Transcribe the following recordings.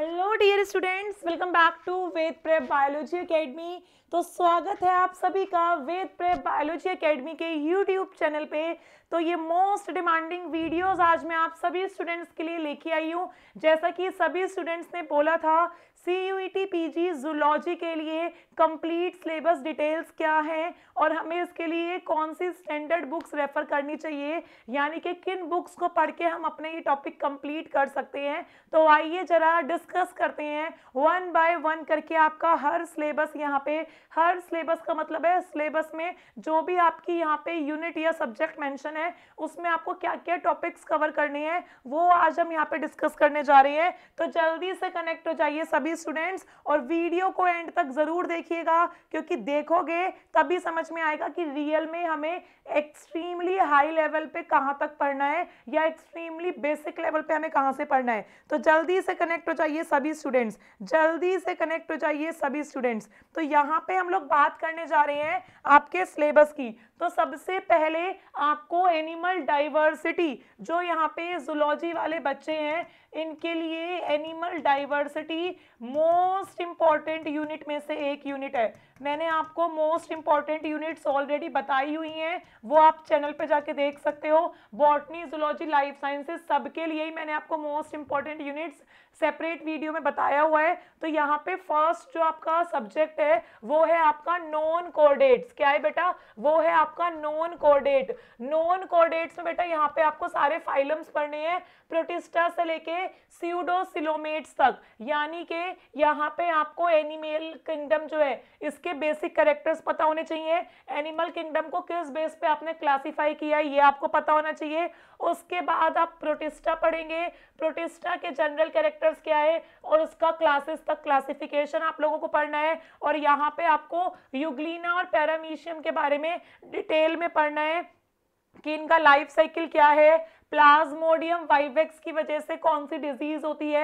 hello dear students welcome back to Ved prep biology academy तो स्वागत है आप सभी का वेद प्रेप बायोलॉजी एकेडमी के यूट्यूब चैनल पे तो ये मोस्ट डिमांडिंग वीडियोस आज मैं आप सभी स्टूडेंट्स के लिए लेके आई हूँ जैसा कि सभी स्टूडेंट्स ने बोला था सी पीजी जूलॉजी के लिए कंप्लीट सिलेबस डिटेल्स क्या है और हमें इसके लिए कौन सी स्टैंडर्ड बुक्स रेफर करनी चाहिए यानी कि किन बुक्स को पढ़ के हम अपने ये टॉपिक कंप्लीट कर सकते हैं तो आइए जरा डिस्कस करते हैं वन बाय वन करके आपका हर सिलेबस यहाँ पे हर सिलेबस का मतलब है सिलेबस में जो भी आपकी यहाँ पे यूनिट या सब्जेक्ट मैंशन है उसमें आपको क्या क्या टॉपिक्स कवर करने हैं वो आज हम यहाँ पे डिस्कस करने जा रहे हैं तो जल्दी से कनेक्ट हो जाइए सभी सभी स्टूडेंट्स और वीडियो को एंड तक ज़रूर देखिएगा क्योंकि देखोगे तभी समझ में आएगा कि रियल में हमें एक्सट्रीमली हाई लेवल पे कहाँ तक पढ़ना है या एक्सट्रीमली बेसिक लेवल पे हमें कहाँ से पढ़ना है तो जल्दी से कनेक्ट हो जाइए सभी स्टूडेंट्स जल्दी से कनेक्ट हो जाइए सभी स्टूडेंट्स तो यहाँ पे हम लोग बात करने जा रहे हैं आपके सिलेबस की तो सबसे पहले आपको एनिमल डाइवर्सिटी जो यहाँ पे जुलॉजी वाले बच्चे हैं इनके लिए animal diversity most important unit में से एक यूनिट है मैंने आपको मोस्ट इंपॉर्टेंट यूनिट्स ऑलरेडी बताई हुई हैं वो आप चैनल पे जाके देख सकते हो बॉटनी जुलॉजी लाइफ साइंसेस सबके लिए ही मैंने आपको most important units separate video में बताया हुआ है तो यहाँ पे फर्स्ट जो आपका सब्जेक्ट है वो है आपका नॉन कोर्डेट्स क्या है बेटा वो है आपका नॉन कोर्डेट नॉन कोर्डेट्स में बेटा यहाँ पे आपको सारे फाइलम्स पढ़ने हैं प्रोटिस्टा से लेके सीडोसिलोमेट्स तक यानी कि यहाँ पे आपको एनिमेल किंगडम जो है इसके उसके बेसिक करेक्टर्स पता होने चाहिए एनिमल किंगडम को किस बेस पे आपने क्लासिफाई किया ये आपको पता होना चाहिए उसके बाद आप प्रोटिस्टा पढ़ेंगे प्रोटिस्टा के जनरल करेक्टर्स क्या है और उसका क्लासेस तक क्लासिफिकेशन आप लोगों को पढ़ना है और यहाँ पे आपको युगलिना और पैरामीशियम के बारे में डिटेल में पढ़ना है कि इनका लाइफ साइकिल क्या है प्लाज्मोडियम वाइवेक्स की वजह से कौन सी डिजीज होती है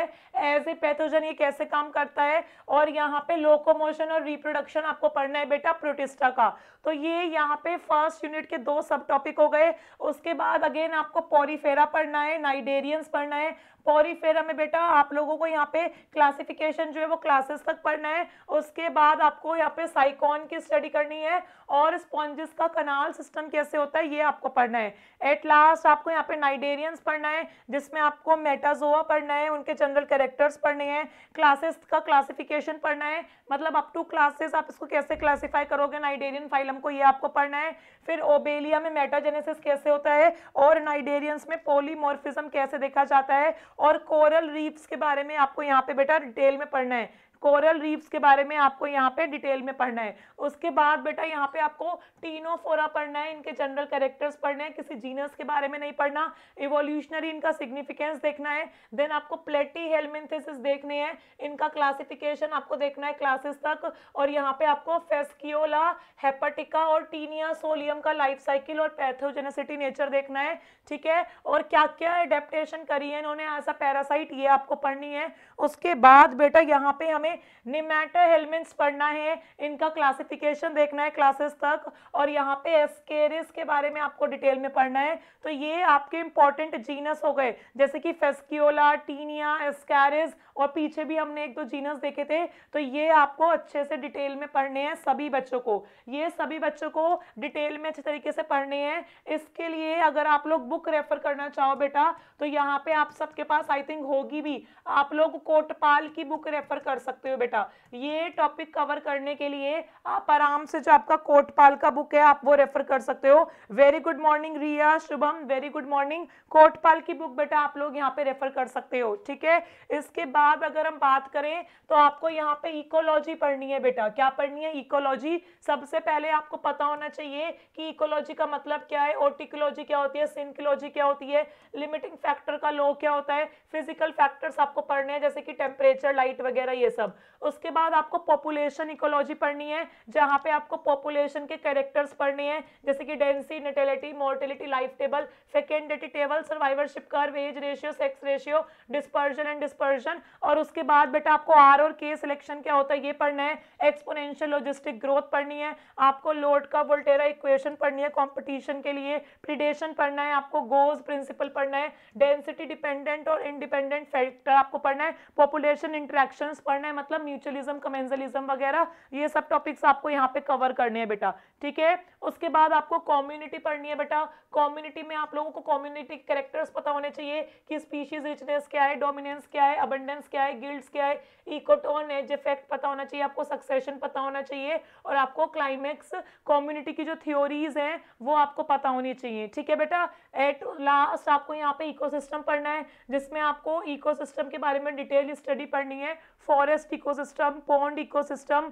एज ए पैथोजन ये कैसे काम करता है और यहाँ पे लोकोमोशन और रिप्रोडक्शन आपको पढ़ना है बेटा प्रोटिस्टा का तो ये यहाँ पे फर्स्ट यूनिट के दो सब टॉपिक हो गए उसके बाद अगेन आपको पोरीफेरा पढ़ना है नाइडेरियंस पढ़ना है फिर हमें बेटा आप लोगों को यहाँ पे क्लासिफिकेशन जो है वो क्लासेस तक पढ़ना है उसके बाद आपको यहाँ पे साइकॉन की स्टडी करनी है और स्पॉन्जिस का कनाल सिस्टम कैसे होता है ये आपको पढ़ना है एट लास्ट आपको यहाँ पे नाइडेरियंस पढ़ना है जिसमें आपको मेटाजोआ पढ़ना है उनके जनरल कैरेक्टर्स पढ़ने हैं क्लासेस का क्लासिफिकेशन पढ़ना है मतलब अप टू क्लासेस आप इसको कैसे क्लासीफाई करोगे नाइडेरियन फाइलम को ये आपको पढ़ना है फिर ओबेलिया में मेटाजेनेसिस कैसे होता है और नाइडेरियंस में पोलीमोरफिज्म कैसे देखा जाता है और कोरल रीप्स के बारे में आपको यहाँ पे बेटा डिटेल में पढ़ना है कोरल रीफ्स के बारे में आपको यहाँ पे डिटेल में पढ़ना है उसके बाद बेटा यहाँ पे आपको टीनोफोरा पढ़ना है इनके जनरल कैरेक्टर्स पढ़ने हैं किसी जीनस के बारे में नहीं पढ़ना इवोल्यूशनरी इनका सिग्निफिकेंस देखना है देन आपको प्लेटी हेलमिनथेसिस देखने हैं इनका क्लासिफिकेशन आपको देखना है क्लासेस तक और यहाँ पे आपको फेस्कियोला हेपाटिका और टीनिया सोलियम का लाइफ साइकिल और पैथोजेनेसिटी नेचर देखना है ठीक है और क्या क्या एडेप्टेशन करी है इन्होंने ऐसा पैरासाइट ये आपको पढ़नी है उसके बाद बेटा यहाँ पे हमें निमेटो हेलमेंट्स पढ़ना है इनका क्लासिफिकेशन देखना है क्लासेस तक और यहाँ पे एस्केरिस के बारे में आपको डिटेल में पढ़ना है तो ये आपके इंपॉर्टेंट जीनस हो गए जैसे कि फेस्क्योला टीनिया एस्केरिस और पीछे भी हमने एक दो जीनस देखे थे तो ये आपको अच्छे से डिटेल में पढ़ने हैं सभी बच्चों को ये सभी बच्चों को डिटेल में अच्छे तरीके से पढ़ने हैं इसके लिए अगर आप लोग बुक रेफर करना चाहो बेटा तो यहाँ पे आप सबके पास आई थिंक होगी भी आप लोग कोटपाल की बुक रेफर कर सकते हो बेटा ये टॉपिक कवर करने के लिए आप आराम से जो आपका कोटपाल का बुक है आप वो रेफर कर सकते हो very good morning Riya Shubham very good morning Kotpal की बुक बेटा आप लोग यहाँ पे रेफर कर सकते हो ठीक है इसके बाद अगर हम बात करें तो आपको यहाँ पे इकोलॉजी पढ़नी है बेटा क्या पढ़नी है इकोलॉजी सबसे पहले आपको पता होना चाहिए कि इकोलॉजी का मतलब क्या है ओटिकोलॉजी क्या होती है सिंकोलॉजी क्या होती है लिमिटिंग फैक्टर का लो क्या होता है फिजिकल फैक्टर्स आपको पढ़ने हैं जैसे कि टेम्परेचर लाइट वगैरह ये सब उसके बाद आपको पॉपुलेशन इकोलॉजी पढ़नी है जहाँ पे आपको पॉपुलेशन के कैरेक्टर्स पढ़ने हैं जैसे कि density natality mortality life table fecundity table survivorship कर वेज ratio sex ratio dispersion and dispersion और उसके बाद बेटा आपको आर और के सिलेक्शन क्या होता है ये पढ़ना है एक्सपोनेंशियल लॉजिस्टिक ग्रोथ पढ़नी है आपको लोड का वोल्टेरा इक्वेशन पढ़नी है कॉम्पिटिशन के लिए प्रिडेशन पढ़ना है आपको गोज प्रिंसिपल पढ़ना है डेंसिटी डिपेंडेंट और इंडिपेंडेंट फैक्टर आपको पढ़ना है पॉपुलेशन इंट्रैक्शन पढ़ना है मतलब म्यूचुअलिज्म कमेंजलिज्म वगैरह ये सब टॉपिक्स आपको यहाँ पे कवर करने हैं बेटा ठीक है उसके बाद आपको कम्युनिटी पढ़नी है बेटा कम्युनिटी में आप लोगों को कम्युनिटी करेक्टर्स पता होने चाहिए कि स्पीशीज रिचनेस क्या है डोमिनेंस क्या है अबंडेंस क्या है गिल्ड्स क्या है इकोटोन एज इफेक्ट पता होना चाहिए आपको सक्सेशन पता होना चाहिए और आपको क्लाइमेक्स कम्युनिटी की जो थियोरीज़ हैं वो आपको पता होनी चाहिए ठीक है बेटा एट लास्ट आपको यहाँ पे इकोसिस्टम पढ़ना है जिसमें आपको इको के बारे में डिटेल स्टडी पढ़नी है forest ecosystem pond system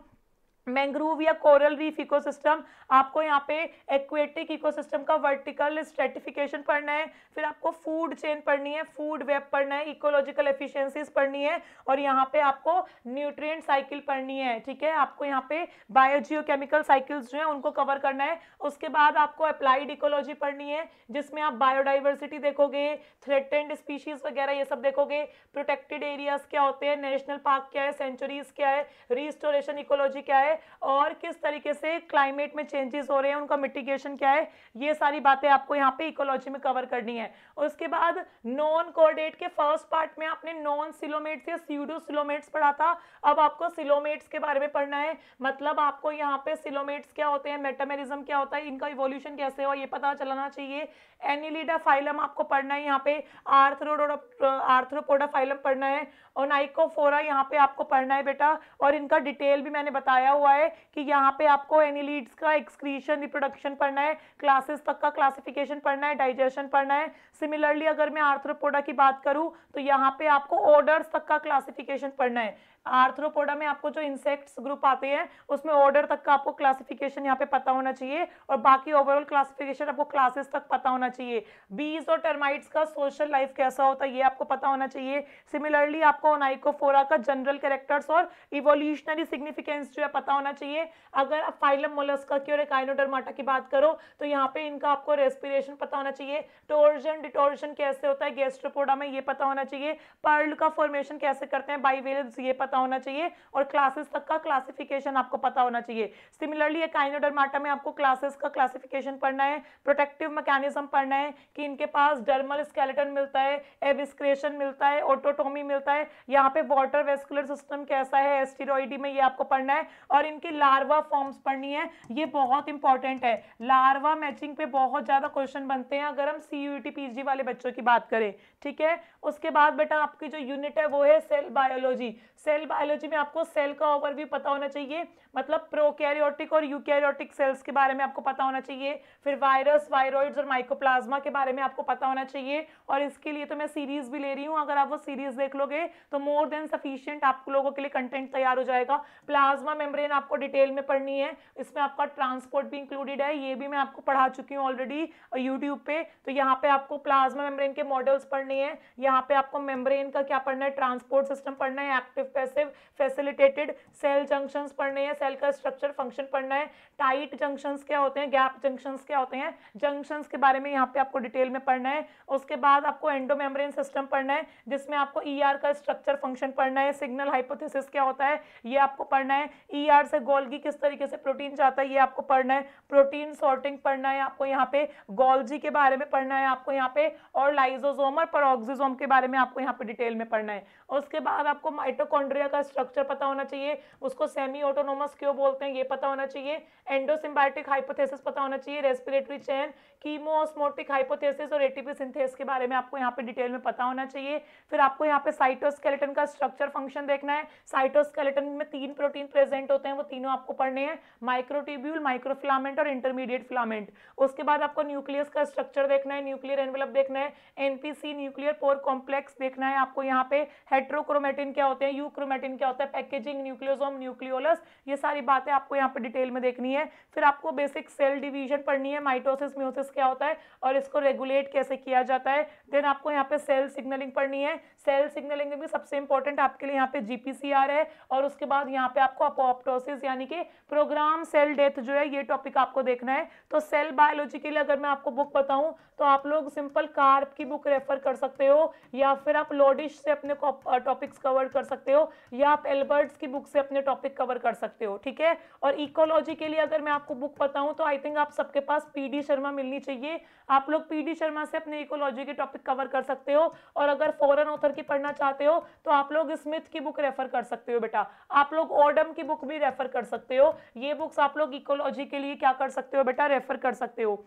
mangrove या कोरल रीफ इकोसिस्टम आपको यहाँ पे एक्वेटिक इकोसिस्टम का वर्टिकल स्ट्रेटिफिकेशन पढ़ना है फिर आपको फूड चेन पढ़नी है फूड वेब पढ़ना है इकोलॉजिकल एफिशिएंसीज पढ़नी है और यहाँ पे आपको न्यूट्रिएंट साइकिल पढ़नी है ठीक है आपको यहाँ पे बायोजियोकेमिकल साइकिल्स जो है उनको कवर करना है उसके बाद आपको अप्लाइड इकोलॉजी पढ़नी है जिसमें आप बायोडाइवर्सिटी देखोगे थ्रेटेंड स्पीशीज वगैरह ये सब देखोगे प्रोटेक्टेड एरियाज क्या होते हैं नेशनल पार्क क्या है सेंचुरीज क्या है रिस्टोरेशन इकोलॉजी क्या है है और किस तरीके से क्लाइमेट में चेंजेस हो रहे हैं उनका मिटिगेशन क्या है ये सारी बातें आपको यहाँ पे इकोलॉजी में कवर करनी है उसके बाद नॉन कोर्डेट के फर्स्ट पार्ट में आपने नॉन सिलोमेट्स या सीडो सिलोमेट्स पढ़ा था अब आपको सिलोमेट्स के बारे में पढ़ना है मतलब आपको यहाँ पे सिलोमेट्स क्या होते हैं मेटामेरिज्म क्या होता है इनका इवोल्यूशन कैसे हुआ ये पता चलाना चाहिए एनिलीडा फाइलम आपको पढ़ना है यहाँ पे आर्थरोडा फाइलम पढ़ना है और नाइकोफोरा यहाँ पे आपको पढ़ना है बेटा और इनका डिटेल भी मैंने बताया हुआ है कि यहाँ पे आपको एनिलीड्स का एक्सक्रीशन रिप्रोडक्शन पढ़ना है क्लासेस तक का क्लासिफिकेशन पढ़ना है डाइजेशन पढ़ना है सिमिलरली अगर मैं आर्थ्रोपोडा की बात करूँ तो यहाँ पे आपको ऑर्डर्स तक का क्लासिफिकेशन पढ़ना है आर्थ्रोपोडा में आपको जो इंसेक्ट्स ग्रुप आते हैं उसमें ऑर्डर तक का आपको क्लासिफिकेशन यहाँ पे पता होना चाहिए और बाकी ओवरऑल क्लासिफिकेशन आपको क्लासेस तक पता होना चाहिए बीज और टर्माइट्स का सोशल लाइफ कैसा होता है ये आपको पता होना चाहिए सिमिलरली आपको नाइकोफोरा का जनरल कैरेक्टर्स और इवोल्यूशनरी सिग्निफिकेंस जो है पता होना चाहिए अगर आप फाइलम मोलस्का की और एकाइनोडर्माटा की बात करो तो यहाँ पे इनका आपको रेस्पिरेशन पता होना चाहिए टोर्जन डिटोर्जन कैसे होता है गेस्ट्रोपोडा में ये पता होना चाहिए पर्ल का फॉर्मेशन कैसे करते हैं बाईवेल्स ये पता पता होना चाहिए और क्लासेस तक का क्लासिफिकेशन आपको पता होना चाहिए सिमिलरली ये काइनोडर्माटा में आपको क्लासेस का क्लासिफिकेशन पढ़ना है प्रोटेक्टिव मैकेनिज्म पढ़ना है कि इनके पास डर्मल स्केलेटन मिलता है एविस्क्रेशन मिलता है ऑटोटोमी मिलता है यहाँ पे वॉटर वेस्कुलर सिस्टम कैसा है एस्टीरोडी में ये आपको पढ़ना है और इनके लार्वा फॉर्म्स पढ़नी है ये बहुत इंपॉर्टेंट है लार्वा मैचिंग पे बहुत ज़्यादा क्वेश्चन बनते हैं अगर हम सीयूटी पीजी e वाले बच्चों की बात करें ठीक है उसके बाद बेटा आपकी जो यूनिट है वो है cell biology cell cell biology में आपको सेल का ओवरव्यू पता होना चाहिए मतलब प्रोकैरियोटिक और यूकैरियोटिक सेल्स के बारे में आपको पता होना चाहिए फिर वायरस वायरॉइड्स और माइकोप्लाज्मा के बारे में आपको पता होना चाहिए और इसके लिए तो मैं सीरीज भी ले रही हूँ अगर आप वो सीरीज देख लोगे तो मोर देन सफिशियंट आप लोगों के लिए कंटेंट तैयार हो जाएगा प्लाज्मा मेम्ब्रेन आपको डिटेल में पढ़नी है इसमें आपका ट्रांसपोर्ट भी इंक्लूडेड है ये भी मैं आपको पढ़ा चुकी हूँ ऑलरेडी यूट्यूब पे तो यहाँ पे आपको प्लाज्मा मेम्ब्रेन के मॉडल्स पढ़ने हैं यहाँ पे आपको मेम्ब्रेन का क्या पढ़ना है ट्रांसपोर्ट सिस्टम पढ़ना है एक्टिव फैसिलिटेटेड सेल जंक्शन पढ़ने हैं सेल का स्ट्रक्चर फंक्शन पढ़ना है टाइट जंक्शन क्या होते हैं गैप जंक्शन क्या होते हैं जंक्शन के बारे में यहाँ पे आपको डिटेल में पढ़ना है उसके बाद आपको एंडोमेम्ब्रेन सिस्टम पढ़ना है जिसमें आपको ई e ER का स्ट्रक्चर फंक्शन पढ़ना है सिग्नल हाइपोथिस क्या होता है ये आपको पढ़ना है ई e ER से गोल्गी किस तरीके से प्रोटीन जाता है ये आपको पढ़ना है प्रोटीन सॉर्टिंग पढ़ना है आपको यहाँ पे गोल्जी के बारे में पढ़ना है आपको यहाँ पे और लाइजोजोम और परोक्सिजोम के बारे में आपको यहाँ पे डिटेल में पढ़ना है उसके बाद आपको माइटोकॉन्ड्रिया माइटोकॉन्ड्रिया का स्ट्रक्चर पता होना चाहिए उसको सेमी ऑटोनोमस क्यों बोलते हैं ये पता होना चाहिए एंडोसिम्बायोटिक हाइपोथेसिस पता होना चाहिए रेस्पिरेटरी चैन कीमोस्मोटिक हाइपोथेसिस और एटीपी सिंथेस के बारे में आपको यहाँ पे डिटेल में पता होना चाहिए फिर आपको यहाँ पे साइटोस्केलेटन का स्ट्रक्चर फंक्शन देखना है साइटोस्केलेटन में तीन प्रोटीन प्रेजेंट होते हैं वो तीनों आपको पढ़ने हैं माइक्रोट्यूब्यूल माइक्रोफिलामेंट और इंटरमीडिएट फिलामेंट उसके बाद आपको न्यूक्लियस का स्ट्रक्चर देखना है न्यूक्लियर एनवेलप देखना है एनपीसी न्यूक्लियर पोर कॉम्प्लेक्स देखना है आपको यहाँ पे हेट्रोक्रोमेटिन क्या होते हैं यूक्रोमेटिन क्या होता है पैकेजिंग न्यूक्लियोजोम न्यूक्लियोलस ये सारी बातें आपको यहाँ पे डिटेल में देखनी है फिर आपको बेसिक सेल डिवीजन पढ़नी है माइटोसिस म्योसिस क्या होता है और इसको रेगुलेट कैसे किया जाता है देन आपको यहाँ पे सेल सिग्नलिंग पढ़नी है सेल सिग्नलिंग में भी सबसे इंपॉर्टेंट आपके लिए यहाँ पे जीपीसीआर है और उसके बाद यहाँ पे आपको अपोप्टोसिस यानी कि प्रोग्राम सेल डेथ जो है ये टॉपिक आपको देखना है तो सेल बायोलॉजी के लिए अगर मैं आपको बुक बताऊँ तो आप लोग सिंपल कार्प की बुक रेफर कर सकते हो या फिर आप लोडिश से अपने टॉपिक्स कवर कर सकते हो या आप एल्बर्ट्स की बुक से अपने टॉपिक कवर कर सकते हो ठीक है और इकोलॉजी के लिए अगर मैं आपको बुक बताऊँ तो आई थिंक आप सबके पास पी शर्मा मिलनी होनी चाहिए आप लोग पीडी शर्मा से अपने इकोलॉजी के टॉपिक कवर कर सकते हो और अगर फॉरन ऑथर की पढ़ना चाहते हो तो आप लोग स्मिथ की बुक रेफर कर सकते हो बेटा आप लोग ओडम की बुक भी रेफर कर सकते हो ये बुक्स आप लोग इकोलॉजी के लिए क्या कर सकते हो बेटा रेफर कर सकते हो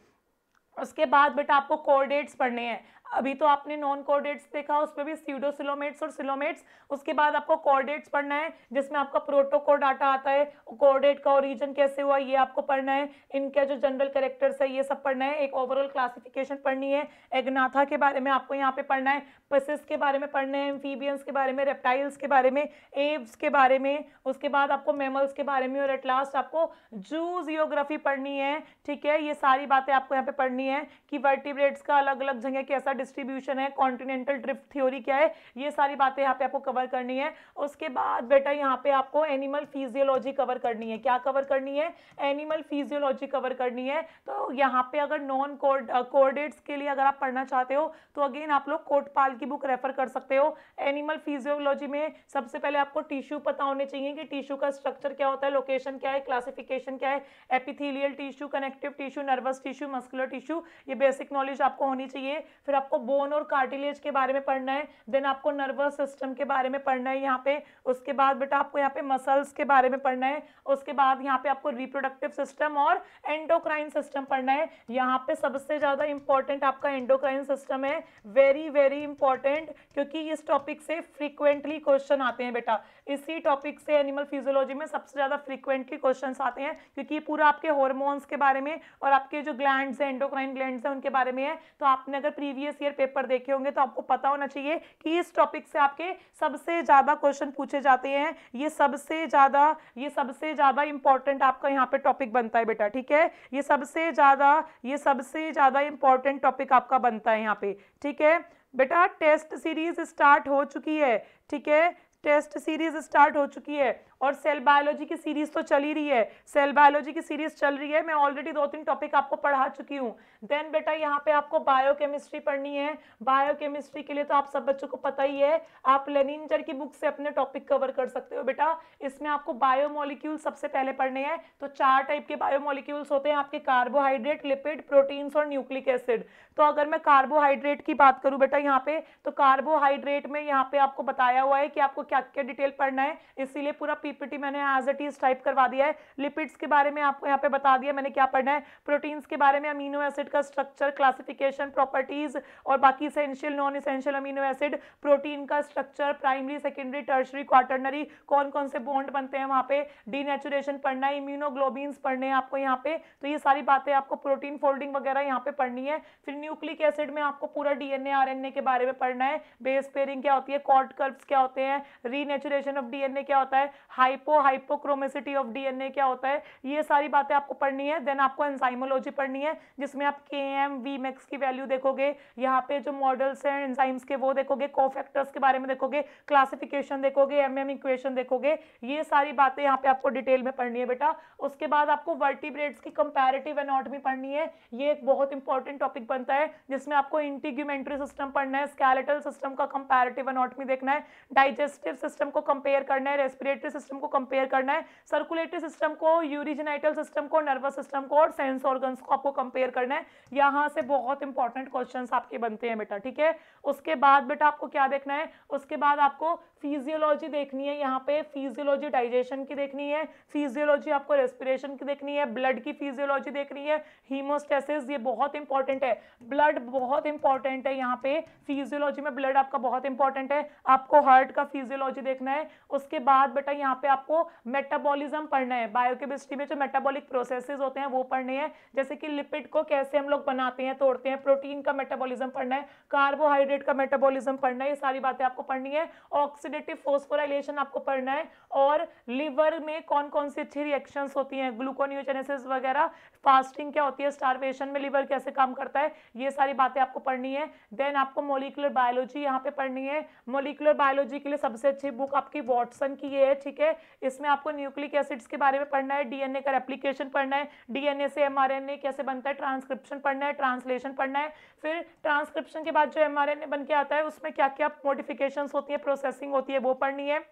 उसके बाद बेटा आपको कोर्डेट्स पढ़ने हैं अभी तो आपने नॉन कॉर्डेट्स देखा उसमें भी सीडोसिलोमेट्स और सिलोमेट्स उसके बाद आपको कॉर्डेट्स पढ़ना है जिसमें आपका प्रोटोकॉल डाटा आता है कॉर्डेट का ओरिजन कैसे हुआ ये आपको पढ़ना है इनके जो जनरल करेक्टर्स है ये सब पढ़ना है एक ओवरऑल क्लासिफिकेशन पढ़नी है एग्नाथा के बारे में आपको यहाँ पे पढ़ना है पसिस के बारे में पढ़ना है एम्फीबियंस के बारे में रेप्टाइल्स के बारे में एव्स के बारे में उसके बाद आपको मेमल्स के बारे में और एट लास्ट आपको जू जियोग्राफी पढ़नी है ठीक है ये सारी बातें आपको यहाँ पे पढ़नी है कि वर्टिब्रेट्स का अलग अलग जगह कैसा डिस्ट्रीब्यूशन है कॉन्टिनेंटल ड्रिफ्ट थ्योरी क्या है ये सारी बातें यहाँ पे आपको कवर करनी है उसके बाद बेटा यहाँ पे आपको एनिमल फिजियोलॉजी कवर करनी है क्या कवर करनी है एनिमल फिजियोलॉजी कवर करनी है तो यहाँ पे अगर नॉन कोड कोर्डेट्स के लिए अगर आप पढ़ना चाहते हो तो अगेन आप लोग कोटपाल की बुक रेफर कर सकते हो एनिमल फिजियोलॉजी में सबसे पहले आपको टिश्यू पता होने चाहिए कि टिश्यू का स्ट्रक्चर क्या होता है लोकेशन क्या है क्लासिफिकेशन क्या है epithelial tissue connective tissue nervous tissue muscular tissue ये बेसिक नॉलेज आपको होनी चाहिए फिर आप आपको बोन और कार्टिलेज के बारे में पढ़ना है देन आपको नर्वस सिस्टम के बारे में पढ़ना है यहाँ पे उसके बाद बेटा आपको यहाँ पे मसल्स के बारे में पढ़ना है उसके बाद यहाँ पे आपको रिप्रोडक्टिव सिस्टम और एंडोक्राइन सिस्टम पढ़ना है यहाँ पे सबसे ज़्यादा इंपॉर्टेंट आपका एंडोक्राइन सिस्टम है वेरी वेरी इंपॉर्टेंट क्योंकि इस टॉपिक से फ्रीक्वेंटली क्वेश्चन आते हैं बेटा इसी टॉपिक से एनिमल फिजियोलॉजी में सबसे ज़्यादा फ्रिक्वेंटली क्वेश्चन आते हैं क्योंकि ये पूरा आपके हॉर्मोन्स के बारे में और आपके जो ग्लैंड हैं एंडोक्राइन ग्लैंड हैं उनके बारे में है तो आपने अगर प्रीवियस ईयर पेपर देखे होंगे तो आपको पता होना चाहिए कि इस टॉपिक से आपके सबसे ज़्यादा क्वेश्चन पूछे जाते हैं ये सबसे ज़्यादा ये सबसे ज़्यादा इंपॉर्टेंट आपका यहाँ पे टॉपिक बनता है बेटा ठीक है ये सबसे ज़्यादा ये सबसे ज़्यादा इंपॉर्टेंट टॉपिक आपका बनता है यहाँ पे ठीक है बेटा टेस्ट सीरीज स्टार्ट हो चुकी है ठीक है टेस्ट सीरीज स्टार्ट हो चुकी है और सेल बायोलॉजी की सीरीज तो चल ही रही है सेल बायोलॉजी की सीरीज चल रही है मैं ऑलरेडी दो तीन टॉपिक आपको पढ़ा चुकी हूँ देन बेटा यहाँ पे आपको बायोकेमिस्ट्री पढ़नी है बायोकेमिस्ट्री के लिए तो आप सब बच्चों को पता ही है आप लेनिंजर की बुक से अपने टॉपिक कवर कर सकते हो बेटा इसमें आपको बायोमोलिक्यूल सबसे पहले पढ़ने हैं तो चार टाइप के बायोमोलिक्यूल्स होते हैं आपके कार्बोहाइड्रेट लिपिड प्रोटीन्स और न्यूक्लिक एसिड तो अगर मैं कार्बोहाइड्रेट की बात करूँ बेटा यहाँ पे तो कार्बोहाइड्रेट में यहाँ पे आपको बताया हुआ है कि आपको क्या क्या डिटेल पढ़ना है इसीलिए पूरा पीपीटी मैंने एज इट इज टाइप करवा दिया है लिपिड्स के बारे में आपको यहाँ पे बता दिया मैंने क्या पढ़ना है प्रोटीन्स के बारे में अमीनो एसिड का स्ट्रक्चर क्लासिफिकेशन प्रॉपर्टीज और बाकी essential non essential amino acid protein का structure primary secondary tertiary quaternary कौन कौन से बॉन्ड बनते हैं वहाँ पे डीनेचुरेशन पढ़ना है इम्यूनोग्लोबिन्स पढ़ने हैं आपको यहाँ पे तो ये सारी बातें आपको प्रोटीन फोल्डिंग वगैरह यहाँ पे पढ़नी है फिर न्यूक्लिक एसिड में आपको पूरा डीएनए आरएनए के बारे में पढ़ना है बेस पेयरिंग क्या होती है कॉर्ड कर्व्स क्या होते हैं रीनेचुरेशन ऑफ डीएनए क्या होता है हाइपो हाइपोक्रोमेसिटी ऑफ डीएनए क्या होता है ये सारी बातें आपको पढ़नी है देन आपको एंजाइमोलॉजी पढ़नी है जिसमें आप के एम वी मैक्स की वैल्यू देखोगे यहाँ पे जो मॉडल्स हैं एंजाइम्स के वो देखोगे कोफैक्टर्स के बारे में देखोगे क्लासिफिकेशन देखोगे एम एम इक्वेशन देखोगे ये सारी बातें यहाँ पे आपको डिटेल में पढ़नी है बेटा उसके बाद आपको वर्टिब्रेट्स की कंपेरेटिव एनॉटमी पढ़नी है ये एक बहुत इंपॉर्टेंट टॉपिक बनता है जिसमें आपको इंटीग्यूमेंट्री सिस्टम पढ़ना है स्केलेटल सिस्टम का कंपेरेटिव एनॉटमी देखना है डाइजेस्टिव सिस्टम को कंपेयर करना है रेस्पिरेटरी सिस्टम को कंपेयर करना है सर्कुलेटरी सिस्टम को यूरिजिनाइटल सिस्टम को नर्वस सिस्टम को और सेंस ऑर्गन्स को आपको कंपेयर करना है यहाँ से बहुत इंपॉर्टेंट क्वेश्चन आपके बनते हैं बेटा ठीक है उसके बाद बेटा आपको क्या देखना है उसके बाद आपको फिजियोलॉजी देखनी है यहाँ पे फिजियोलॉजी डाइजेशन की देखनी है फिजियोलॉजी आपको रेस्पिरेशन की देखनी है ब्लड की फिजियोलॉजी देखनी है हीमोस्टेसिस ये बहुत इंपॉर्टेंट है ब्लड बहुत इंपॉर्टेंट है यहाँ पे फिजियोलॉजी में ब्लड आपका बहुत इंपॉर्टेंट है आपको हार्ट का फिजियोलॉजी देखना है उसके बाद बेटा यहाँ यहाँ पे आपको मेटाबॉलिज्म पढ़ना है बायोकेमिस्ट्री में जो मेटाबॉलिक प्रोसेसेस होते हैं वो पढ़ने हैं जैसे कि लिपिड को कैसे हम लोग बनाते हैं तोड़ते हैं प्रोटीन का मेटाबॉलिज्म पढ़ना है कार्बोहाइड्रेट का मेटाबॉलिज्म पढ़ना है ये सारी बातें आपको पढ़नी है ऑक्सीडेटिव फोस्फोराइलेशन आपको पढ़ना है और लिवर में कौन कौन सी अच्छी रिएक्शंस होती हैं ग्लूकोनियोजेनेसिस वगैरह फास्टिंग क्या होती है स्टारवेशन में लिवर कैसे काम करता है ये सारी बातें आपको पढ़नी है देन आपको मोलिकुलर बायोलॉजी यहाँ पे पढ़नी है मोलिकुलर बायोलॉजी के लिए सबसे अच्छी बुक आपकी वॉटसन की है ठीक है है इसमें आपको न्यूक्लिक एसिड्स के बारे में पढ़ना है डीएनए का रेप्लीकेशन पढ़ना है डीएनए से एमआरएनए कैसे बनता है ट्रांसक्रिप्शन पढ़ना है ट्रांसलेशन पढ़ना है फिर ट्रांसक्रिप्शन के बाद जो एमआरएनए बन के आता है उसमें क्या क्या मोडिफिकेशंस होती है प्रोसेसिंग होती है वो पढ़नी है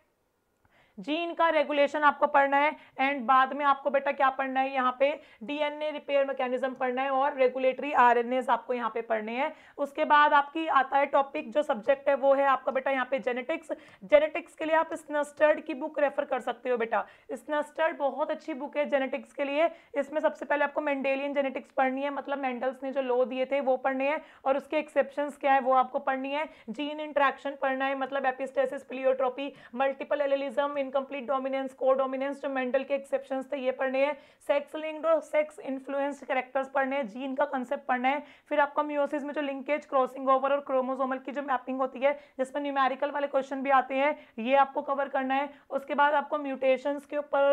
जीन का रेगुलेशन आपको पढ़ना है एंड बाद में आपको बेटा क्या पढ़ना है यहाँ पे डीएनए रिपेयर मैकेनिज्म पढ़ना है और रेगुलेटरी आर आपको यहाँ पे पढ़ने हैं उसके बाद आपकी आता है टॉपिक जो सब्जेक्ट है वो है आपका बेटा यहाँ पे जेनेटिक्स जेनेटिक्स के लिए आप स्नस्टर्ड की बुक रेफर कर सकते हो बेटा स्नस्टर्ड बहुत अच्छी बुक है जेनेटिक्स के लिए इसमें सबसे पहले आपको मैंडेलियन जेनेटिक्स पढ़नी है मतलब मेंडल्स ने जो लो दिए थे वो पढ़ने हैं और उसके एक्सेप्शन क्या है वो आपको पढ़नी है जीन इंट्रैक्शन पढ़ना है मतलब epistasis pleiotropy multiple allelism incomplete dominance codominance जो मेंटल के एक्सेप्शन थे ये पढ़ने हैं सेक्स लिंक्ड और सेक्स इन्फ्लुएंस्ड करेक्टर्स पढ़ने हैं जीन का कंसेप्ट पढ़ना है फिर आपका म्यूसिस में जो लिंकेज क्रॉसिंग ओवर और क्रोमोजोमल की जो मैपिंग होती है जिसमें न्यूमेरिकल वाले क्वेश्चन भी आते हैं ये आपको कवर करना है उसके बाद आपको म्यूटेशन के ऊपर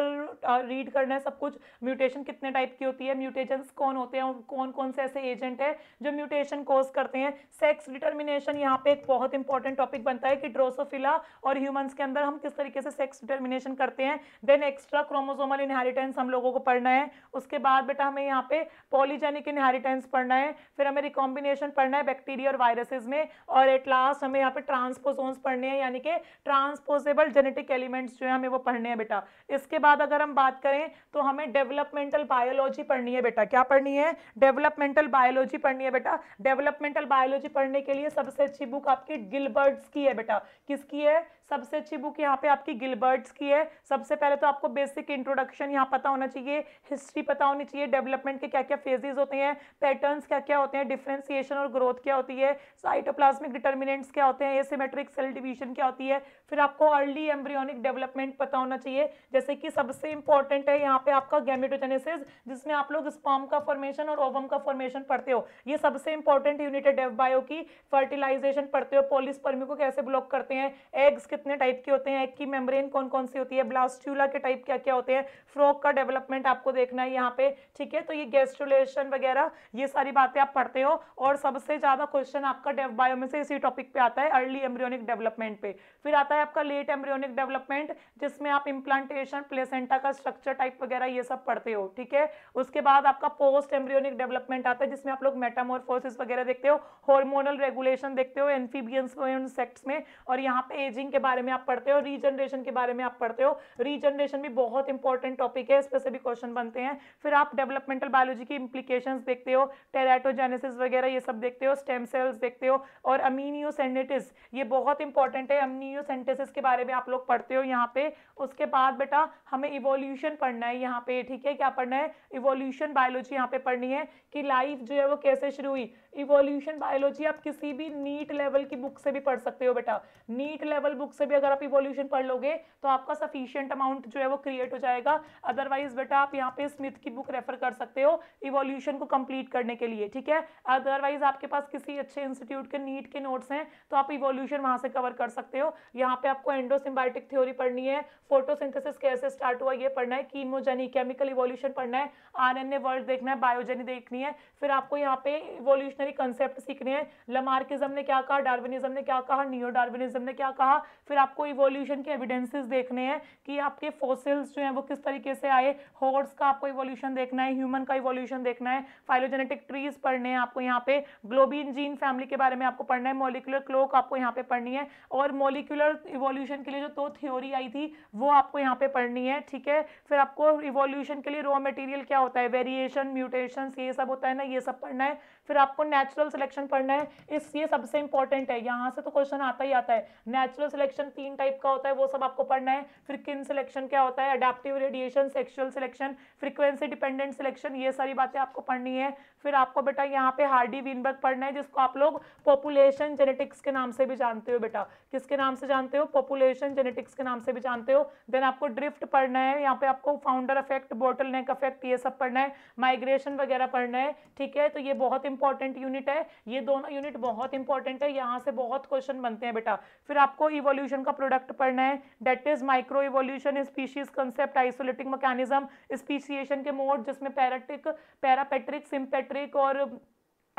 रीड करना है सब कुछ म्यूटेशन कितने टाइप की होती है म्यूटेशन कौन होते हैं कौन कौन से ऐसे एजेंट है जो म्यूटेशन कोज करते हैं सेक्स डिटर्मिनेशन यहाँ पे एक बहुत इंपॉर्टेंट टॉपिक बनता है कि ड्रोसोफिला और ह्यूमंस के अंदर हम किस तरीके से सेक्स डिटर्मिनेशन करते हैं देन एक्स्ट्रा क्रोमोजोमल इनहेरिटेंस हम लोगों को पढ़ना है उसके बाद बेटा हमें यहाँ पे पॉलीजेनिक इनहेरिटेंस पढ़ना है फिर हमें रिकॉम्बिनेशन पढ़ना है बैक्टीरिया और वायरसेज में और एट लास्ट हमें यहाँ पे ट्रांसपोजोन्स पढ़ने हैं यानी कि ट्रांसपोजेबल जेनेटिक एलिमेंट्स जो है हमें वो पढ़ने हैं बेटा इसके बाद अगर हम बात करें तो हमें डेवलपमेंटल बायोलॉजी पढ़नी है बेटा क्या पढ़नी है डेवलपमेंटल बायोलॉजी पढ़नी है बेटा डेवलपमेंटल बायोलॉजी पढ़ने के लिए सबसे अच्छी बुक आपकी गिलबर्ड्स की है बेटा किसकी है सबसे अच्छी बुक यहाँ पे आपकी गिलबर्ट्स की है सबसे पहले तो आपको बेसिक इंट्रोडक्शन यहाँ पता होना चाहिए हिस्ट्री पता होनी चाहिए डेवलपमेंट के क्या क्या फेजेज होते हैं पैटर्न्स क्या क्या होते हैं डिफ्रेंसिएशन और ग्रोथ क्या होती है साइटोप्लाज्मिक डिटर्मिनेंट्स क्या होते हैं एसिमेट्रिक सेल डिवीजन क्या होती है फिर आपको अर्ली एम्ब्रियोनिक डेवलपमेंट पता होना चाहिए जैसे कि सबसे इंपॉर्टेंट है यहाँ पे आपका गैमिटोजेनेसिस जिसमें आप लोग स्पॉम का फॉर्मेशन और ओवम का फॉर्मेशन पढ़ते हो ये सबसे इंपॉर्टेंट यूनिट है डेव बायो की फर्टिलाइजेशन पढ़ते हो पोलिस को कैसे ब्लॉक करते हैं एग्स के कितने टाइप के होते हैं एक की मेम्ब्रेन कौन कौन सी होती है ब्लास्ट्यूला के टाइप क्या क्या होते हैं फ्रॉक का डेवलपमेंट आपको देखना है यहाँ पे ठीक है तो ये गेस्टुलेशन वगैरह ये सारी बातें आप पढ़ते हो और सबसे ज़्यादा क्वेश्चन आपका बायो में से इसी टॉपिक पे आता है अर्ली एम्ब्रियोनिक डेवलपमेंट पे फिर आता है आपका लेट एम्ब्रियोनिक डेवलपमेंट जिसमें आप इम्प्लांटेशन प्लेसेंटा का स्ट्रक्चर टाइप वगैरह ये सब पढ़ते हो ठीक है उसके बाद आपका पोस्ट एम्ब्रियोनिक डेवलपमेंट आता है जिसमें आप लोग मेटामोरफोसिस वगैरह देखते हो हॉर्मोनल रेगुलेशन देखते हो एनफीबियंस में और यहाँ पे एजिंग के बाद बारे में आप पढ़ते हो रीजनरेशन के बारे में आप पढ़ते हो रीजनरेशन भी बहुत इंपॉर्टेंट टॉपिक है इस पर से भी क्वेश्चन बनते हैं फिर आप डेवलपमेंटल बायोलॉजी की इंप्लीकेशन देखते हो टेराटोजेनेसिस वगैरह ये सब देखते हो स्टेम सेल्स देखते हो और अमीनियोसेनेटिस ये बहुत इंपॉर्टेंट है अमीनियोसेंटेसिस के बारे में आप लोग पढ़ते हो यहाँ पे उसके बाद बेटा हमें इवोल्यूशन पढ़ना है यहाँ पे ठीक है क्या पढ़ना है इवोल्यूशन बायोलॉजी यहाँ पे पढ़नी है कि लाइफ जो है वो कैसे शुरू हुई इवोल्यूशन बायोलॉजी आप किसी भी नीट लेवल की बुक से भी पढ़ सकते हो बेटा नीट लेवल बुक बुक से भी अगर आप इवोल्यूशन पढ़ लोगे तो आपका सफिशियंट अमाउंट जो है वो क्रिएट हो जाएगा अदरवाइज बेटा आप यहाँ पे स्मिथ की बुक रेफर कर सकते हो इवोल्यूशन को कंप्लीट करने के लिए ठीक है अदरवाइज आपके पास किसी अच्छे इंस्टीट्यूट के नीट के नोट्स हैं तो आप इवोल्यूशन वहाँ से कवर कर सकते हो यहाँ पे आपको एंडोसिम्बायोटिक थ्योरी पढ़नी है फोटो कैसे स्टार्ट हुआ ये पढ़ना है कीमोजेनी केमिकल इवोल्यूशन पढ़ना है एन वर्ल्ड देखना है बायोजेनी देखनी है फिर आपको यहाँ पे इवोल्यूशनरी कंसेप्ट सीखने हैं लमार्किज्म ने क्या कहा डार्विनिज्म ने क्या कहा नियो डार्विनिज्म ने क्या कहा फिर आपको इवोल्यूशन के एविडेंसेस देखने हैं कि आपके फोसिल्स जो हैं वो किस तरीके से आए हॉर्स का आपको इवोल्यूशन देखना है ह्यूमन का इवोल्यूशन देखना है फाइलोजेनेटिक ट्रीज पढ़ने हैं आपको यहाँ पे ग्लोबिन जीन फैमिली के बारे में आपको पढ़ना है मोलिकुलर क्लोक आपको यहाँ पे पढ़नी है और मोलिकुलर इवोल्यूशन के लिए जो तो थ्योरी आई थी वो आपको यहाँ पे पढ़नी है ठीक है फिर आपको इवोल्यूशन के लिए रॉ मटेरियल क्या होता है वेरिएशन म्यूटेशन ये सब होता है ना ये सब पढ़ना है फिर आपको नेचुरल सिलेक्शन पढ़ना है इस ये सबसे इंपॉर्टेंट है यहाँ से तो क्वेश्चन आता ही आता है नेचुरल सिलेक्शन तीन टाइप का होता है वो सब आपको पढ़ना है फिर किन सिलेक्शन क्या होता है adaptive radiation sexual selection frequency dependent selection ये सारी बातें आपको पढ़नी है फिर आपको बेटा यहाँ पे हार्डी वीनबर्ग पढ़ना है जिसको आप लोग पॉपुलेशन जेनेटिक्स के नाम से भी जानते हो बेटा किसके नाम से जानते हो पॉपुलेशन जेनेटिक्स के नाम से भी जानते हो देन आपको ड्रिफ्ट पढ़ना है यहाँ पे आपको founder effect bottleneck effect ये सब पढ़ना है माइग्रेशन वगैरह पढ़ना है ठीक है तो ये बहुत इंपॉर्टेंट यूनिट है ये दोनों यूनिट बहुत इंपॉर्टेंट है यहाँ से बहुत क्वेश्चन बनते हैं बेटा फिर आपको इवोल्यूशन का प्रोडक्ट पढ़ना है that is micro evolution species concept isolating mechanism speciation के मोड जिसमें पैराटिक पैरापेट्रिक सिम्पेटिक इलेक्ट्रिक और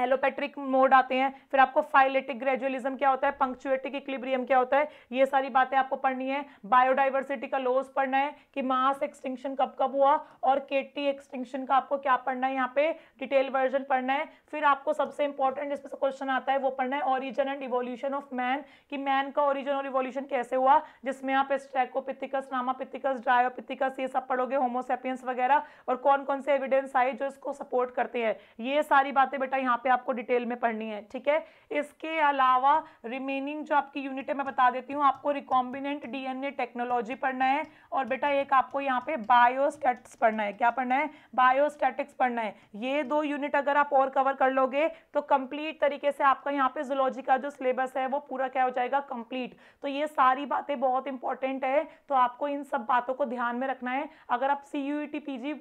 एलोपेट्रिक मोड आते हैं फिर आपको फाइलेटिक ग्रेजुअलिज्म क्या होता है पंक्चुएटिक इक्लिब्रियम क्या होता है ये सारी बातें आपको पढ़नी है बायोडाइवर्सिटी का लॉस पढ़ना है कि मास एक्सटिंक्शन कब कब हुआ और केटी एक्सटिंक्शन का आपको क्या पढ़ना है यहाँ पे डिटेल वर्जन पढ़ना है फिर आपको सबसे इंपॉर्टेंट जिसमें से क्वेश्चन आता है वो पढ़ना है origin and evolution of man कि मैन का ऑरिजन और इवोल्यूशन कैसे हुआ जिसमें आप स्ट्रैकोपिथिकस नामापिथिकस ड्रायोपिथिकस ये सब पढ़ोगे होमोसेपियंस वगैरह और कौन कौन से एविडेंस आए जो इसको सपोर्ट करते हैं ये सारी बातें बेटा यहाँ पे आपको डिटेल में पढ़नी है ठीक है इसके अलावा रिमेनिंग जो आपकी यूनिट है मैं बता देती हूँ आपको रिकॉम्बिनेंट डीएनए टेक्नोलॉजी पढ़ना है और बेटा एक आपको यहाँ पे बायोस्टैटिक्स पढ़ना है क्या पढ़ना है बायोस्टैटिक्स पढ़ना है ये दो यूनिट अगर आप और कवर कर लोगे तो कंप्लीट तरीके से आपका यहाँ पे जोलॉजी का जो सिलेबस है वो पूरा क्या हो जाएगा कंप्लीट तो ये सारी बातें बहुत इंपॉर्टेंट है तो आपको इन सब बातों को ध्यान में रखना है अगर आप C U T P G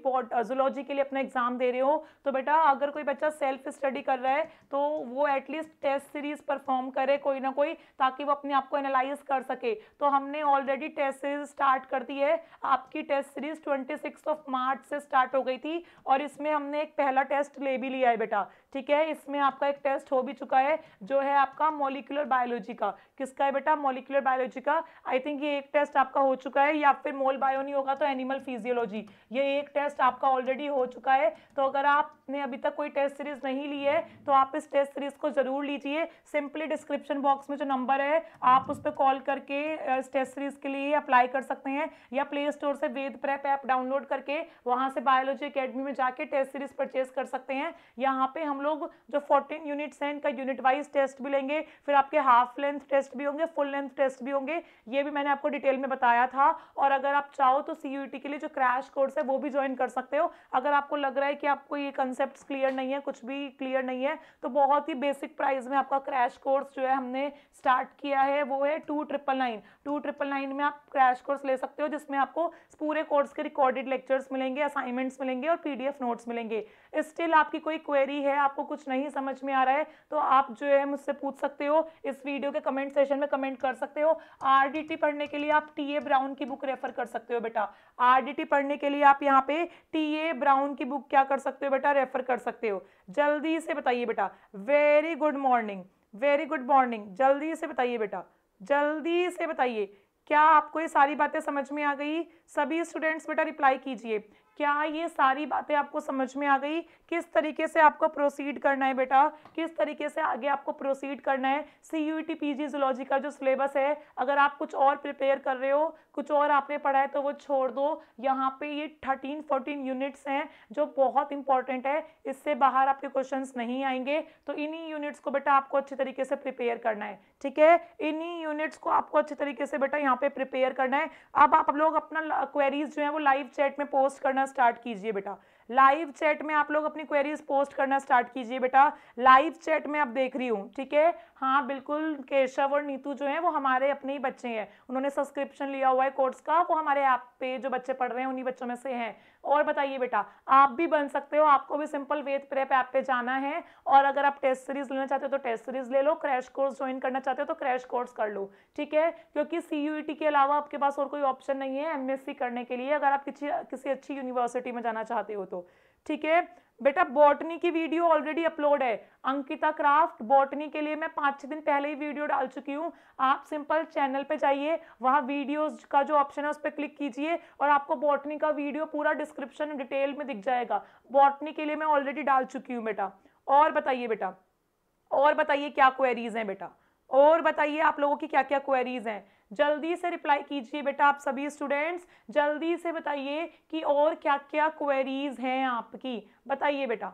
के लिए अपना एग्जाम दे रहे हो तो बेटा अगर कोई बच्चा सेल्फ स्टडी कर रहा है तो वो एटलीस्ट टेस्ट सीरीज परफॉर्म करे कोई ना कोई ताकि वो अपने आप को एनालाइज कर सके तो हमने ऑलरेडी टेस्ट सीरीज स्टार्ट कर दी है आपकी test series twenty of March से स्टार्ट हो गई थी और इसमें हमने एक पहला टेस्ट ले भी लिया है बेटा ठीक है इसमें आपका एक टेस्ट हो भी चुका है जो है आपका मोलिकुलर बायोलॉजी का किसका है बेटा मोलिकुलर बायोलॉजी का आई थिंक ये एक टेस्ट आपका हो चुका है या फिर मोल बायो नहीं होगा तो एनिमल फिजियोलॉजी ये एक टेस्ट आपका ऑलरेडी हो चुका है तो अगर आपने अभी तक कोई टेस्ट सीरीज नहीं ली है तो आप इस टेस्ट सीरीज को जरूर लीजिए सिंपली डिस्क्रिप्शन बॉक्स में जो नंबर है आप उस पर कॉल करके इस टेस्ट सीरीज के लिए अप्लाई कर सकते हैं या प्ले स्टोर से वेद प्रेप ऐप डाउनलोड करके वहाँ से बायोलॉजी अकेडमी में जाके टेस्ट सीरीज परचेज कर सकते हैं यहाँ पे हम लोग जो 14 यूनिट्स हैं इनका यूनिट वाइज टेस्ट भी लेंगे फिर आपके हाफ लेंथ टेस्ट भी होंगे फुल लेंथ टेस्ट भी होंगे ये भी मैंने आपको डिटेल में बताया था और अगर आप चाहो तो सी e के लिए जो क्रैश कोर्स है वो भी ज्वाइन कर सकते हो अगर आपको लग रहा है कि आपको ये कंसेप्ट क्लियर नहीं है कुछ भी क्लियर नहीं है तो बहुत ही बेसिक प्राइस में आपका क्रैश कोर्स जो है हमने स्टार्ट किया है वो है two triple nine two triple nine में आप क्रैश कोर्स ले सकते हो जिसमें आपको पूरे कोर्स के रिकॉर्डेड लेक्चर्स मिलेंगे असाइनमेंट्स मिलेंगे और पीडीएफ नोट्स मिलेंगे स्टिल आपकी कोई क्वेरी है आप आपको कुछ नहीं समझ में आ रहा है तो आप जो है मुझसे पूछ सकते हो इस वीडियो के कमेंट सेशन में कमेंट कर सकते हो आरडीटी पढ़ने के लिए आप टी ब्राउन की बुक रेफर कर सकते हो बेटा आरडीटी पढ़ने के लिए आप यहाँ पे टी ब्राउन की बुक क्या कर सकते हो बेटा रेफर कर सकते हो जल्दी से बताइए बेटा very good morning very good morning जल्दी से बताइए बेटा जल्दी से बताइए क्या आपको ये सारी बातें समझ में आ गई सभी स्टूडेंट्स बेटा रिप्लाई कीजिए क्या ये सारी बातें आपको समझ में आ गई किस तरीके से आपको प्रोसीड करना है बेटा किस तरीके से आगे आपको प्रोसीड करना है C U T P G zoology का जो सिलेबस है अगर आप कुछ और प्रिपेयर कर रहे हो कुछ और आपने पढ़ा है तो वो छोड़ दो यहाँ पे ये थर्टीन फोर्टीन यूनिट्स हैं जो बहुत इंपॉर्टेंट है इससे बाहर आपके क्वेश्चन नहीं आएंगे तो इन्हीं यूनिट्स को बेटा आपको अच्छे तरीके से प्रिपेयर करना है ठीक है इन्हीं यूनिट्स को आपको अच्छे तरीके से बेटा यहाँ पे प्रिपेयर करना है अब आप लोग अपना क्वेरीज जो है वो लाइव चैट में पोस्ट करना स्टार्ट कीजिए बेटा लाइव चैट में आप लोग अपनी क्वेरीज पोस्ट करना स्टार्ट कीजिए बेटा लाइव चैट में आप देख रही हूँ ठीक है हाँ बिल्कुल केशव और नीतू जो हैं वो हमारे अपने ही बच्चे हैं उन्होंने सब्सक्रिप्शन लिया हुआ है कोर्स का वो हमारे ऐप पे जो बच्चे पढ़ रहे हैं उन्हीं बच्चों में से हैं और बताइए बेटा आप भी बन सकते हो आपको भी सिंपल वेद प्रेप ऐप पे जाना है और अगर आप टेस्ट सीरीज लेना चाहते हो तो टेस्ट सीरीज ले लो क्रैश कोर्स ज्वाइन करना चाहते हो तो क्रैश कोर्स कर लो ठीक है क्योंकि सी e के अलावा आपके पास और कोई ऑप्शन नहीं है एम करने के लिए अगर आप किसी किसी अच्छी यूनिवर्सिटी में जाना चाहते हो तो ठीक है बेटा बॉटनी की वीडियो ऑलरेडी अपलोड है अंकिता क्राफ्ट बॉटनी के लिए मैं पाँच छः दिन पहले ही वीडियो डाल चुकी हूँ आप सिंपल चैनल पे जाइए वहाँ वीडियोस का जो ऑप्शन है उस पर क्लिक कीजिए और आपको बॉटनी का वीडियो पूरा डिस्क्रिप्शन डिटेल में दिख जाएगा बॉटनी के लिए मैं ऑलरेडी डाल चुकी हूँ बेटा और बताइए बेटा और बताइए क्या क्वेरीज हैं बेटा और बताइए आप लोगों की क्या क्या क्वेरीज हैं जल्दी से रिप्लाई कीजिए बेटा आप सभी स्टूडेंट्स जल्दी से बताइए कि और क्या क्या क्वेरीज हैं आपकी बताइए बेटा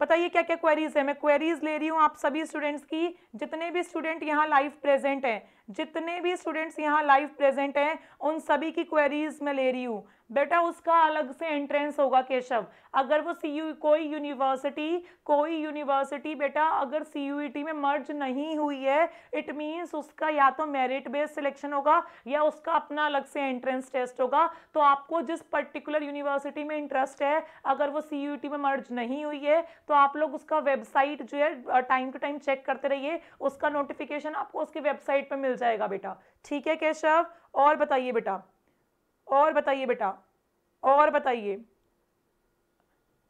बताइए क्या क्या क्वेरीज है मैं क्वेरीज ले रही हूँ आप सभी स्टूडेंट्स की जितने भी स्टूडेंट यहाँ लाइव प्रेजेंट हैं जितने भी स्टूडेंट्स यहाँ लाइव प्रेजेंट हैं उन सभी की क्वेरीज मैं ले रही हूँ बेटा उसका अलग से एंट्रेंस होगा केशव अगर वो सी यू कोई यूनिवर्सिटी कोई यूनिवर्सिटी बेटा अगर सी यू टी में मर्ज नहीं हुई है इट मीन्स उसका या तो मेरिट बेस्ड सिलेक्शन होगा या उसका अपना अलग से एंट्रेंस टेस्ट होगा तो आपको जिस पर्टिकुलर यूनिवर्सिटी में इंटरेस्ट है अगर वो सी यू टी में मर्ज नहीं हुई है तो आप लोग उसका वेबसाइट जो है टाइम टू टाइम चेक करते रहिए उसका नोटिफिकेशन आपको उसकी वेबसाइट पर मिल जाएगा बेटा ठीक है केशव और बताइए बेटा और बताइए बेटा और बताइए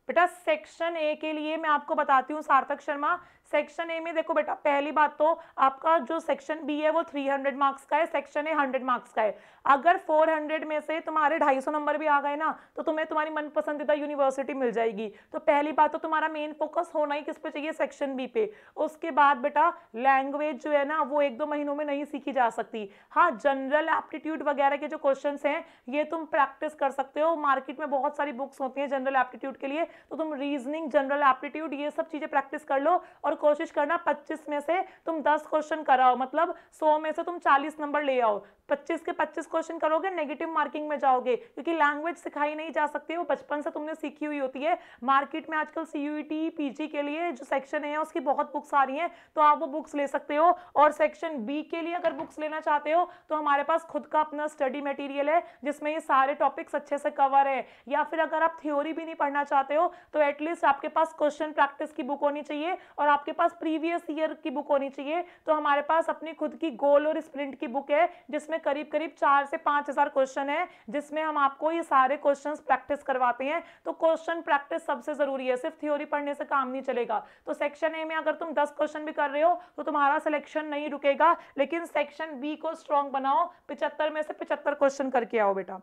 बेटा सेक्शन ए के लिए मैं आपको बताती हूँ सार्थक शर्मा सेक्शन ए में देखो बेटा पहली बात तो आपका जो सेक्शन बी है वो 300 मार्क्स का है सेक्शन ए 100 मार्क्स का है अगर 400 में से तुम्हारे 250 नंबर भी आ गए ना तो तुम्हें तुम्हारी मन पसंदीदा यूनिवर्सिटी मिल जाएगी तो पहली बात तो तुम्हारा मेन फोकस होना ही किस पे चाहिए सेक्शन बी पे उसके बाद बेटा लैंग्वेज जो है ना वो एक दो महीनों में नहीं सीखी जा सकती हाँ जनरल एप्टीट्यूड वगैरह के जो क्वेश्चन हैं ये तुम प्रैक्टिस कर सकते हो मार्केट में बहुत सारी बुक्स होती हैं जनरल एप्टीट्यूड के लिए तो तुम रीजनिंग जनरल एप्टीट्यूड ये सब चीज़ें प्रैक्टिस कर लो और कोशिश करना 25 में से तुम 10 क्वेश्चन कराओ मतलब 100 में से तुम 40 नंबर ले आओ 25 के 25 क्वेश्चन करोगे नेगेटिव मार्किंग में जाओगे क्योंकि लैंग्वेज सिखाई नहीं जा सकती वो बचपन से तुमने सीखी हुई होती है मार्केट में आजकल सी यू पीजी के लिए जो सेक्शन है उसकी बहुत बुक्स आ रही हैं तो आप वो बुक्स ले सकते हो और सेक्शन बी के लिए अगर बुक्स लेना चाहते हो तो हमारे पास खुद का अपना स्टडी मटेरियल है जिसमें ये सारे टॉपिक्स अच्छे से कवर है या फिर अगर आप थ्योरी भी नहीं पढ़ना चाहते हो तो एटलीस्ट आपके पास क्वेश्चन प्रैक्टिस की बुक होनी चाहिए और आप आपके पास प्रीवियस ईयर की बुक होनी चाहिए तो हमारे पास अपनी खुद की गोल और स्प्रिंट की बुक है जिसमें करीब करीब चार से पांच हज़ार क्वेश्चन है जिसमें हम आपको ये सारे क्वेश्चन प्रैक्टिस करवाते हैं तो क्वेश्चन प्रैक्टिस सबसे ज़रूरी है सिर्फ थ्योरी पढ़ने से काम नहीं चलेगा तो सेक्शन ए में अगर तुम दस क्वेश्चन भी कर रहे हो तो तुम्हारा सिलेक्शन नहीं रुकेगा लेकिन सेक्शन बी को स्ट्रॉन्ग बनाओ पिछहत्तर में से पिछहत्तर क्वेश्चन करके आओ बेटा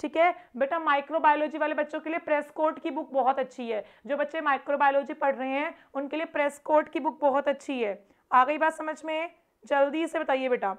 ठीक है बेटा माइक्रोबायोलॉजी वाले बच्चों के लिए प्रेस कोट की बुक बहुत अच्छी है जो बच्चे माइक्रोबायोलॉजी पढ़ रहे हैं उनके लिए प्रेस कोट की बुक बहुत अच्छी है आ गई बात समझ में जल्दी से बताइए बेटा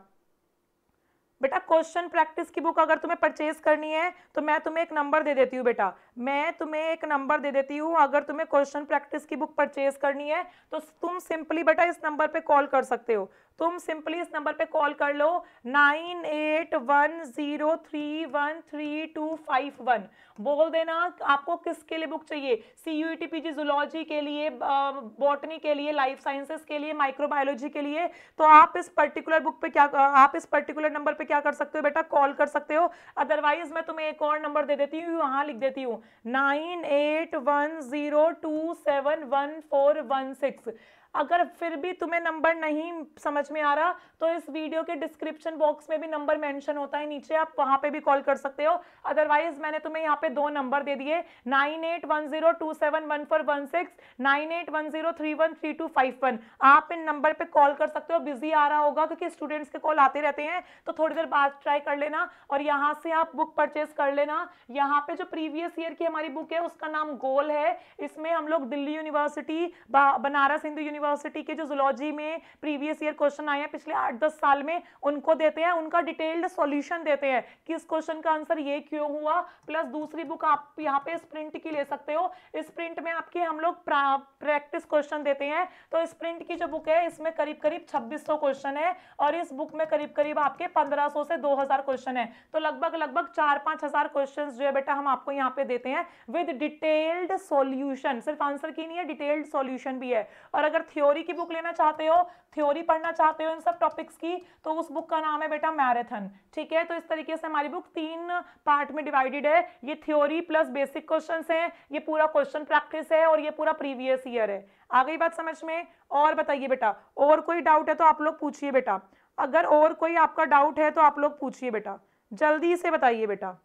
बेटा क्वेश्चन प्रैक्टिस की बुक अगर तुम्हें परचेज करनी है तो मैं तुम्हें एक नंबर दे देती हूँ बेटा मैं तुम्हें एक नंबर दे देती हूँ अगर तुम्हें क्वेश्चन प्रैक्टिस की बुक परचेज करनी है तो तुम सिंपली बेटा इस नंबर पे कॉल कर सकते हो तुम सिंपली इस नंबर पे कॉल कर लो nine eight one zero three one three two five one बोल देना आपको किसके लिए बुक चाहिए C U T P G zoology के लिए बॉटनी के लिए लाइफ साइंसेस के लिए माइक्रोबायोलॉजी के लिए तो आप इस पर्टिकुलर बुक पे क्या आप इस पर्टिकुलर नंबर पे क्या कर सकते हो बेटा कॉल कर सकते हो अदरवाइज मैं तुम्हें एक और नंबर दे देती हूँ वहां लिख देती हूँ nine eight one zero two seven one four one six अगर फिर भी तुम्हें नंबर नहीं समझ में आ रहा तो इस वीडियो के डिस्क्रिप्शन बॉक्स में भी नंबर मेंशन होता है नीचे आप वहाँ पे भी कॉल कर सकते हो अदरवाइज मैंने तुम्हें यहाँ पे दो नंबर दे दिए nine eight one zero two seven one four one six nine eight one zero three one three two five one आप इन नंबर पर कॉल कर सकते हो बिजी आ रहा होगा क्योंकि स्टूडेंट्स के कॉल आते रहते हैं तो थोड़ी देर बाद ट्राई कर लेना और यहाँ से आप बुक परचेज कर लेना यहाँ पे जो प्रीवियस ईयर की हमारी बुक है उसका नाम गोल है इसमें हम लोग दिल्ली यूनिवर्सिटी बनारस हिंदू यूनिवर्सिटी के जो जुलॉजी में प्रीवियस ईयर क्वेश्चन आए हैं पिछले आठ दस साल में उनको देते हैं उनका डिटेल्ड सॉल्यूशन देते हैं कि इस क्वेश्चन का आंसर ये क्यों हुआ प्लस दूसरी बुक आप यहाँ पे स्प्रिंट की ले सकते हो स्प्रिंट में आपके हम लोग प्रैक्टिस क्वेश्चन देते हैं तो स्प्रिंट की जो बुक है इसमें करीब करीब छब्बीस क्वेश्चन है और इस बुक में करीब करीब आपके पंद्रह से दो क्वेश्चन है तो लगभग लगभग चार पांच हजार क्वेश्चन जो है बेटा हम आपको यहाँ पे देते हैं विद डिटेल्ड सोल्यूशन सिर्फ आंसर की नहीं है डिटेल्ड सोल्यूशन भी है और अगर थ्योरी की बुक लेना चाहते हो थ्योरी पढ़ना चाहते हो इन सब टॉपिक्स की तो उस बुक का नाम है बेटा मैराथन ठीक है तो इस तरीके से हमारी बुक तीन पार्ट में डिवाइडेड है ये थ्योरी प्लस बेसिक क्वेश्चन है ये पूरा क्वेश्चन प्रैक्टिस है और ये पूरा प्रीवियस ईयर है आ गई बात समझ में और बताइए बेटा और कोई डाउट है तो आप लोग पूछिए बेटा अगर और कोई आपका डाउट है तो आप लोग पूछिए बेटा जल्दी से बताइए बेटा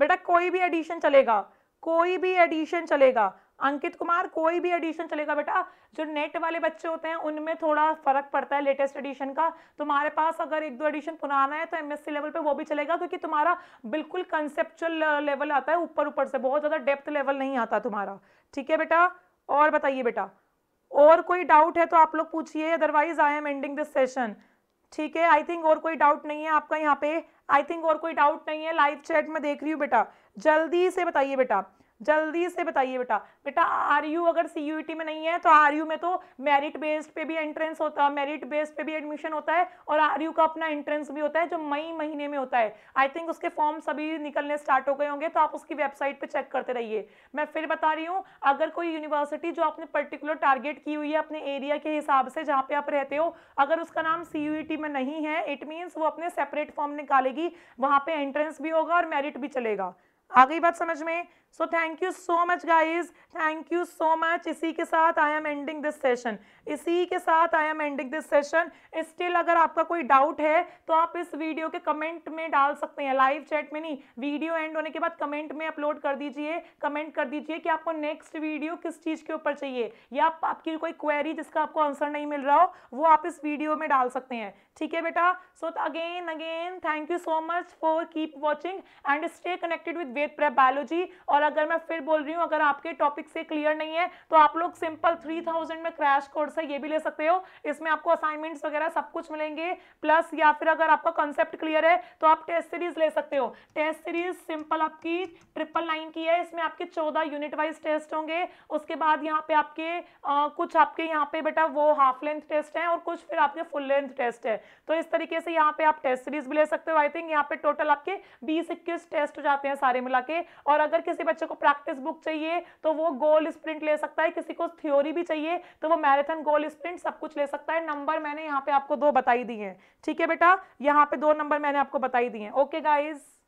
बेटा कोई भी एडिशन चलेगा कोई भी एडिशन चलेगा अंकित कुमार कोई भी एडिशन चलेगा बेटा जो नेट वाले बच्चे होते हैं उनमें थोड़ा फर्क पड़ता है लेटेस्ट एडिशन का तुम्हारे पास अगर एक दो एडिशन पुराना है तो एमएससी लेवल पे वो भी चलेगा क्योंकि तुम्हारा बिल्कुल कंसेप्चुअल लेवल आता है ऊपर ऊपर से बहुत ज़्यादा डेप्थ लेवल नहीं आता तुम्हारा ठीक है बेटा और बताइए बेटा और कोई डाउट है तो आप लोग पूछिए otherwise I am ending this session ठीक है आई थिंक और कोई डाउट नहीं है आपका यहाँ पे आई थिंक और कोई डाउट नहीं है लाइव चैट में देख रही हूँ बेटा जल्दी से बताइए बेटा जल्दी से बताइए बेटा बेटा आर यू अगर सी यू टी में नहीं है तो आर यू में तो मेरिट बेस्ड पे भी एंट्रेंस होता है मेरिट बेस्ड पे भी एडमिशन होता है और आर यू का अपना एंट्रेंस भी होता है जो मई महीने में होता है आई थिंक उसके फॉर्म सभी निकलने स्टार्ट हो गए होंगे तो आप उसकी वेबसाइट पर चेक करते रहिए मैं फिर बता रही हूँ अगर कोई यूनिवर्सिटी जो आपने पर्टिकुलर टारगेट की हुई है अपने एरिया के हिसाब से जहाँ पे आप रहते हो अगर उसका नाम सी यू टी में नहीं है इट मीन्स वो अपने सेपरेट फॉर्म निकालेगी वहाँ पे एंट्रेंस भी होगा और मेरिट भी चलेगा आ गई बात समझ में so thank you so much guys thank you so much इसी के साथ I am ending this session इसी के साथ I am ending this session still अगर आपका कोई डाउट है तो आप इस वीडियो के कमेंट में डाल सकते हैं लाइव चैट में नहीं वीडियो एंड होने के बाद कमेंट में अपलोड कर दीजिए कमेंट कर दीजिए कि आपको नेक्स्ट वीडियो किस चीज़ के ऊपर चाहिए या आप, आपकी कोई क्वेरी जिसका आपको आंसर नहीं मिल रहा हो वो आप इस वीडियो में डाल सकते हैं ठीक है बेटा so again again thank you so much for keep watching and stay connected with Ved prep biology और और अगर मैं फिर बोल रही हूँ अगर आपके टॉपिक से क्लियर नहीं है तो आप लोग सिंपल थ्री थाउजेंड में क्रैश कोर्स है ये भी ले सकते हो इसमें आपको असाइनमेंट्स वगैरह सब कुछ मिलेंगे प्लस या फिर अगर आपका कॉन्सेप्ट क्लियर है तो आप टेस्ट सीरीज ले सकते हो टेस्ट सीरीज सिंपल आपकी ट्रिपल नाइन की है इसमें आपके चौदह यूनिट वाइज टेस्ट होंगे उसके बाद यहाँ पे आपके आ, कुछ आपके यहाँ पे बेटा वो हाफ लेंथ टेस्ट है और कुछ फिर आपके फुल लेंथ टेस्ट है तो इस तरीके से यहाँ पे आप टेस्ट सीरीज भी ले सकते हो आई थिंक यहाँ पे टोटल आपके बीस इक्कीस टेस्ट हो जाते हैं सारे मिला और अगर किसी बच्चे को प्रैक्टिस बुक चाहिए तो वो गोल स्प्रिंट ले सकता है किसी को थ्योरी भी चाहिए तो वो मैराथन गोल स्प्रिंट सब कुछ ले सकता है नंबर मैंने यहाँ पे आपको दो बताई दी है ठीक है बेटा यहाँ पे दो नंबर मैंने आपको बताई दी है ओके गाइज़